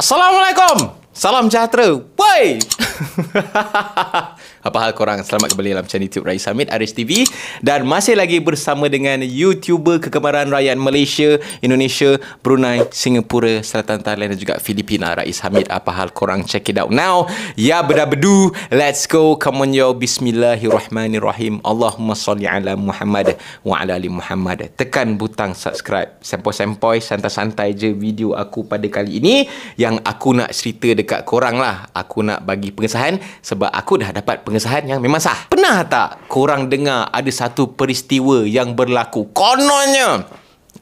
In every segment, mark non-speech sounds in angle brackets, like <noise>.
Assalamualaikum. Salam sejahtera. Woi. <laughs> Apa hal korang? Selamat kembali dalam channel YouTube Raya Summit Aris TV dan masih lagi bersama dengan YouTuber kegemaran rakyat Malaysia, Indonesia, Brunei, Singapura, Selatan Thailand dan juga Filipina Rais Hamid. Apa hal korang? Check it out now. Ya beda bedu. Let's go. Come on yo. Bismillahirrahmanirrahim. Allahumma salli ala Muhammad wa ala ali Muhammad. Tekan butang subscribe. Sempoi-sempoi santai-santai je video aku pada kali ini yang aku nak cerita dekat korang lah. Aku nak bagi pengetahuan pengesahan sebab aku dah dapat pengesahan yang memang sah. Pernah tak korang dengar ada satu peristiwa yang berlaku? Kononnya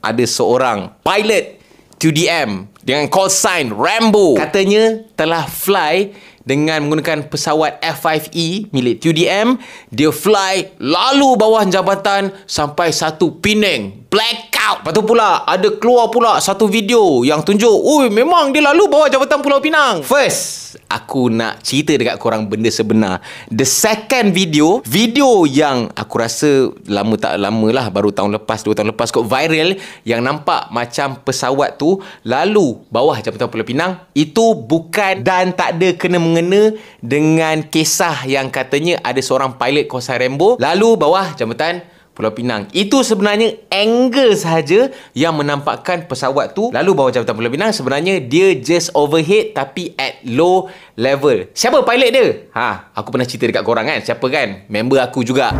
ada seorang pilot 2DM dengan call sign Rambo katanya telah fly dengan menggunakan pesawat F5E e milik 2DM dia fly lalu bawah jabatan sampai satu Pinang blackout lepas tu pula ada keluar pula satu video yang tunjuk Ui memang dia lalu bawah jabatan Pulau Pinang first aku nak cerita dekat korang benda sebenar. The second video, video yang aku rasa lama tak lama lah, baru tahun lepas, dua tahun lepas kot viral, yang nampak macam pesawat tu lalu bawah Jabatan Pulau Pinang, itu bukan dan tak ada kena-mengena dengan kisah yang katanya ada seorang pilot kawasan Rambo lalu bawah Jabatan Pulau Pinang. Itu sebenarnya angle sahaja yang menampakkan pesawat tu lalu bawah jabatan Pulau Pinang. Sebenarnya dia just overhead tapi at low level. Siapa pilot dia? Ha, aku pernah cerita dekat korang kan. Siapa kan? Member aku juga.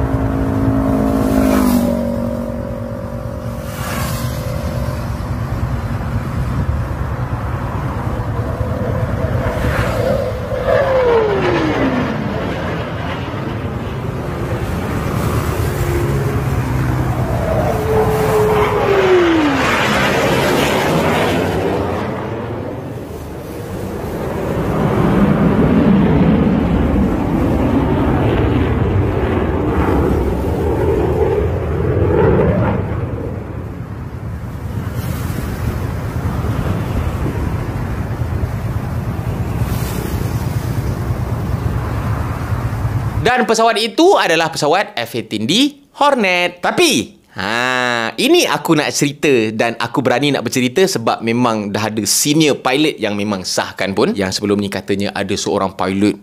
Dan pesawat itu adalah pesawat F-18D Hornet. Tapi, ha, ini aku nak cerita dan aku berani nak bercerita sebab memang dah ada senior pilot yang memang sahkan pun. Yang sebelum ni katanya ada seorang pilot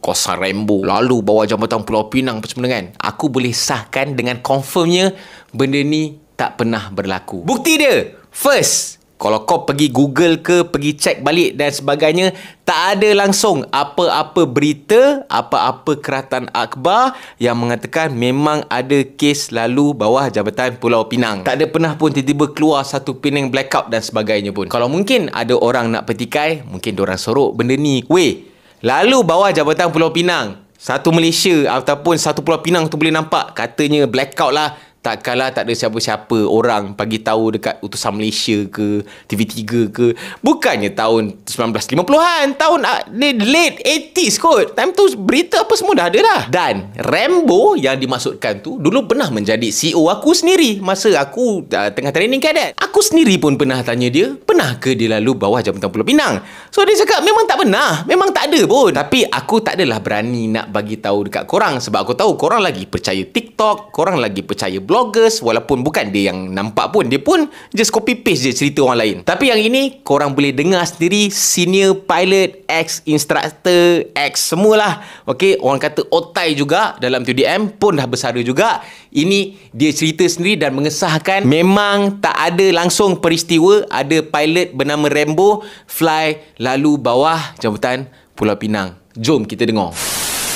kosar Rambo lalu bawa jambatan Pulau Pinang apa semua kan. Aku boleh sahkan dengan confirmnya benda ni tak pernah berlaku. Bukti dia, first, kalau kau pergi Google ke, pergi cek balik dan sebagainya, tak ada langsung apa-apa berita, apa-apa keratan akbar yang mengatakan memang ada kes lalu bawah Jabatan Pulau Pinang. Tak ada pernah pun tiba-tiba keluar satu Pinang blackout dan sebagainya pun. Kalau mungkin ada orang nak petikai, mungkin orang sorok benda ni. Weh, lalu bawah Jabatan Pulau Pinang, satu Malaysia ataupun satu Pulau Pinang tu boleh nampak katanya blackout lah tak kalah tak ada siapa-siapa orang bagi tahu dekat utusan Malaysia ke TV3 ke bukannya tahun 1950-an tahun ah, ni uh, late 80s kot time tu berita apa semua dah ada lah dan Rambo yang dimasukkan tu dulu pernah menjadi CEO aku sendiri masa aku uh, tengah training cadet aku sendiri pun pernah tanya dia pernah ke dia lalu bawah jambatan Pulau Pinang so dia cakap memang tak pernah memang tak ada pun tapi aku tak adalah berani nak bagi tahu dekat korang sebab aku tahu korang lagi percaya TikTok korang lagi percaya blog vloggers walaupun bukan dia yang nampak pun dia pun just copy paste je cerita orang lain tapi yang ini korang boleh dengar sendiri senior pilot ex instructor ex semualah okey orang kata otai juga dalam TDM pun dah bersara juga ini dia cerita sendiri dan mengesahkan memang tak ada langsung peristiwa ada pilot bernama Rambo fly lalu bawah jambutan Pulau Pinang jom kita dengar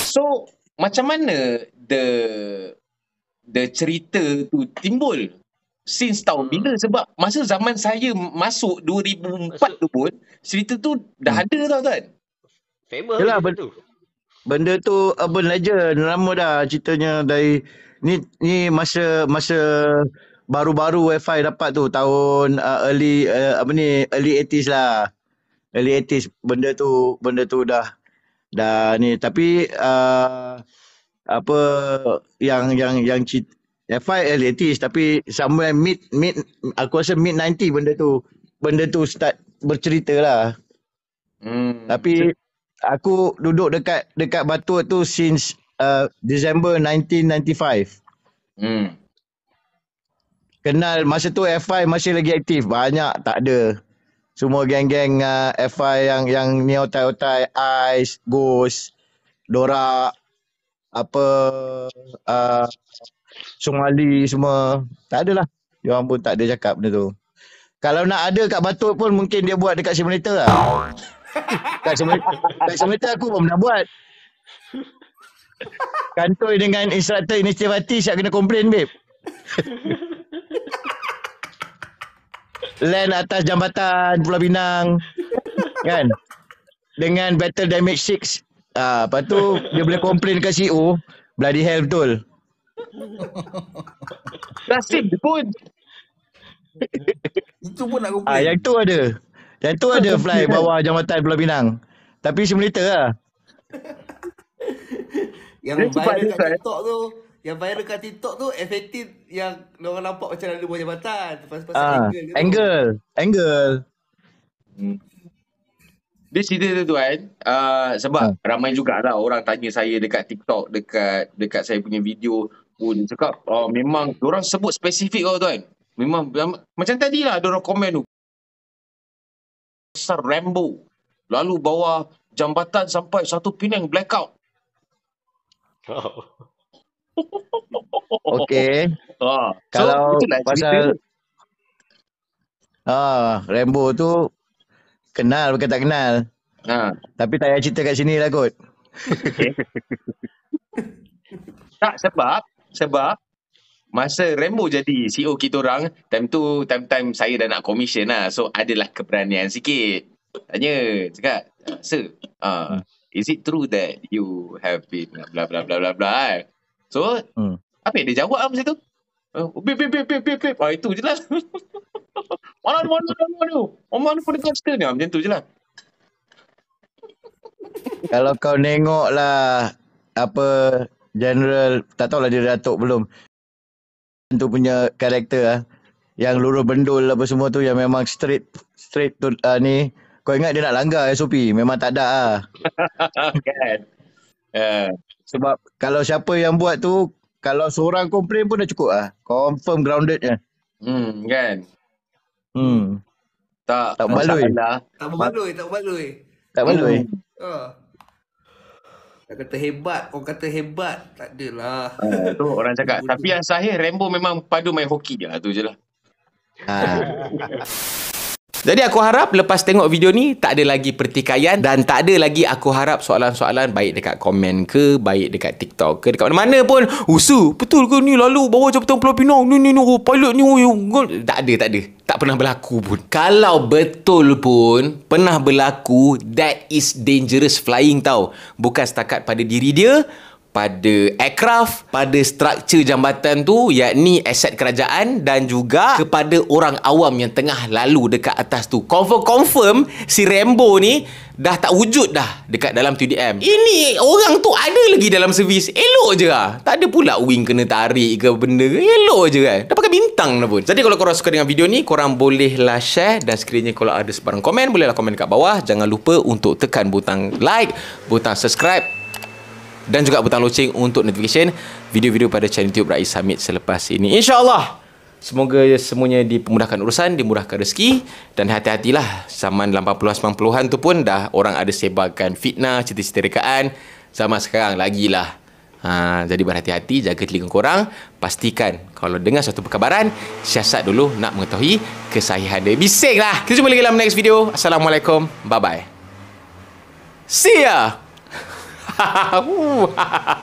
so macam mana the the cerita tu timbul since tahun hmm. bila sebab masa zaman saya masuk 2004 masuk. tu pun cerita tu dah hmm. ada tau kan famous Yalah, benda tu benda tu urban legend lama dah ceritanya dari ni ni masa masa baru-baru wifi dapat tu tahun uh, early uh, apa ni early 80s lah early 80s benda tu benda tu dah dah ni tapi uh, apa yang yang yang FI LATS tapi somewhere mid mid aku rasa mid 90 benda tu benda tu start bercerita lah. Hmm. Tapi aku duduk dekat dekat batu tu since uh, December 1995. Hmm. Kenal masa tu FI masih lagi aktif. Banyak tak ada. Semua geng-geng uh, FI yang yang ni otai-otai Ice, Ghost, Dorak, apa uh, ah, Somali semua tak adalah dia orang pun tak ada cakap benda tu kalau nak ada kat Batut pun mungkin dia buat dekat simulator lah <laughs> kat simulator, kat simulator aku pun pernah buat kantoi dengan instruktor inisiatif hati siap kena komplain babe land atas jambatan Pulau Pinang kan dengan battle damage 6 Ah, uh, lepas tu dia boleh komplain kat CEO, bloody hell betul. Nasib pun. Itu pun nak komplain. Ah, uh, yang tu ada. Yang tu ada fly bawah jambatan Pulau Pinang. Tapi simulator lah. yang viral kat TikTok tu, yang viral kat TikTok tu efektif yang orang nampak macam ada bawah jambatan. Pasal-pasal uh, ah, angle. Angle. Angle. Hmm. Dia cerita tu tuan uh, Sebab ha. ramai jugalah orang tanya saya dekat TikTok Dekat dekat saya punya video pun Cakap uh, memang orang sebut spesifik kau tuan Memang macam tadi lah orang komen tu Besar Rambo Lalu bawa jambatan sampai satu pinang blackout oh. <laughs> Okay uh, ha. so, Kalau pasal Ah, uh, Rambo tu Kenal bukan tak kenal. Ha. Tapi tak payah cerita kat sini lah kot. Okay. <laughs> tak sebab, sebab masa Rambo jadi CEO kita orang, time tu, time-time saya dah nak commission lah. So adalah keberanian sikit. Tanya, cakap, Sir, uh, is it true that you have been blah blah blah blah blah, blah eh? So, hmm. apa yang dia jawab lah masa tu? Eh, bip, bip, bip, bip, bip, bip. Ah, itu je lah. <laughs> mana, mana, mana, mana, mana. Omar oh, pun dia kata ni. Ah, macam tu je lah. Kalau kau nengok lah apa general, tak tahu lah dia datuk belum. Tu punya karakter lah. Yang luruh bendul apa semua tu yang memang straight straight tu uh, ah, ni. Kau ingat dia nak langgar SOP? Memang tak ada lah. <laughs> kan? ya Sebab kalau siapa yang buat tu, kalau seorang komplain pun dah cukup lah. Confirm grounded je. Hmm, kan? Hmm. Tak, tak baloi. Tak baloi, tak baloi. Tak baloi. Oh. Hmm. Ah. Tak kata hebat, orang kata hebat. Tak adalah. Ha, tu orang cakap. Tapi yang sahih, Rambo memang padu main hoki je lah. Tu je lah. Ha. <laughs> Jadi aku harap lepas tengok video ni tak ada lagi pertikaian dan tak ada lagi aku harap soalan-soalan baik dekat komen ke, baik dekat TikTok ke, dekat mana-mana pun. Usu, betul ke ni lalu bawa jabatan Pulau Pinang? Ni ni ni oh, pilot ni. Oh, oh. Tak ada, tak ada. Tak pernah berlaku pun. Kalau betul pun pernah berlaku, that is dangerous flying tau. Bukan setakat pada diri dia, pada aircraft, pada struktur jambatan tu yakni aset kerajaan dan juga kepada orang awam yang tengah lalu dekat atas tu. Confirm-confirm si Rambo ni dah tak wujud dah dekat dalam TDM. Ini orang tu ada lagi dalam servis. Elok je lah. Tak ada pula wing kena tarik ke benda. Elok je kan. Dah pakai bintang dah pun. Jadi kalau korang suka dengan video ni, korang bolehlah share dan sekiranya kalau ada sebarang komen, bolehlah komen kat bawah. Jangan lupa untuk tekan butang like, butang subscribe dan juga butang loceng untuk notification video-video pada channel YouTube Rais Hamid selepas ini. InsyaAllah. Semoga semuanya dipermudahkan urusan, dimurahkan rezeki dan hati-hatilah zaman 80-an 90-an tu pun dah orang ada sebarkan fitnah, cerita-cerita rekaan sama sekarang lagi lah. Ha, jadi berhati-hati, jaga telinga korang Pastikan kalau dengar suatu perkabaran Siasat dulu nak mengetahui kesahihan dia Bisik Kita jumpa lagi dalam next video Assalamualaikum Bye-bye See ya! <laughs> Ooh. <laughs>